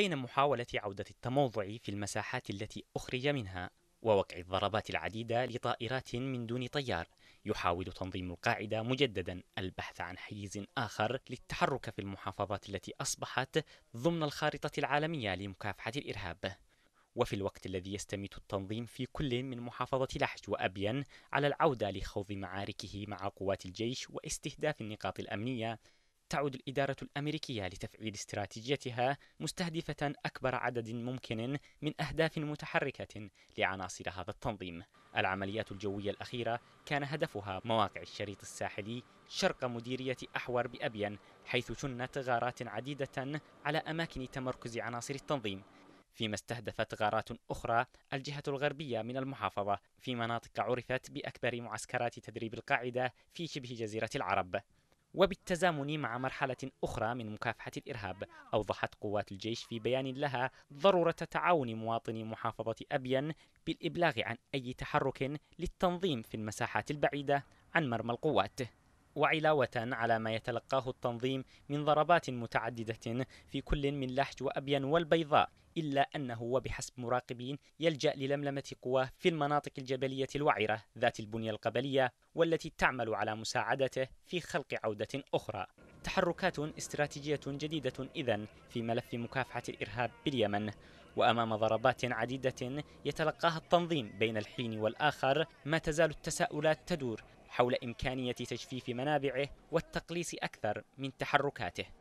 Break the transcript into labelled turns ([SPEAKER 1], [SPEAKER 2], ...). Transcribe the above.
[SPEAKER 1] بين محاولة عودة التموضع في المساحات التي أخرج منها ووقع الضربات العديدة لطائرات من دون طيار يحاول تنظيم القاعدة مجددا البحث عن حيز آخر للتحرك في المحافظات التي أصبحت ضمن الخارطة العالمية لمكافحة الإرهاب وفي الوقت الذي يستميت التنظيم في كل من محافظة لحج وأبين على العودة لخوض معاركه مع قوات الجيش واستهداف النقاط الأمنية تعود الإدارة الأمريكية لتفعيل استراتيجيتها مستهدفة أكبر عدد ممكن من أهداف متحركة لعناصر هذا التنظيم. العمليات الجوية الأخيرة كان هدفها مواقع الشريط الساحلي شرق مديرية أحور بأبين حيث شنت غارات عديدة على أماكن تمركز عناصر التنظيم فيما استهدفت غارات أخرى الجهة الغربية من المحافظة في مناطق عرفت بأكبر معسكرات تدريب القاعدة في شبه جزيرة العرب وبالتزامن مع مرحلة أخرى من مكافحة الإرهاب أوضحت قوات الجيش في بيان لها ضرورة تعاون مواطني محافظة أبين بالإبلاغ عن أي تحرك للتنظيم في المساحات البعيدة عن مرمى القوات وعلاوة على ما يتلقاه التنظيم من ضربات متعددة في كل من لحج وأبين والبيضاء إلا أنه وبحسب مراقبين يلجأ للملمة قواه في المناطق الجبلية الوعرة ذات البنية القبلية والتي تعمل على مساعدته في خلق عودة أخرى تحركات استراتيجية جديدة إذا في ملف مكافحة الإرهاب باليمن وأمام ضربات عديدة يتلقاها التنظيم بين الحين والآخر ما تزال التساؤلات تدور حول إمكانية تجفيف منابعه والتقليص أكثر من تحركاته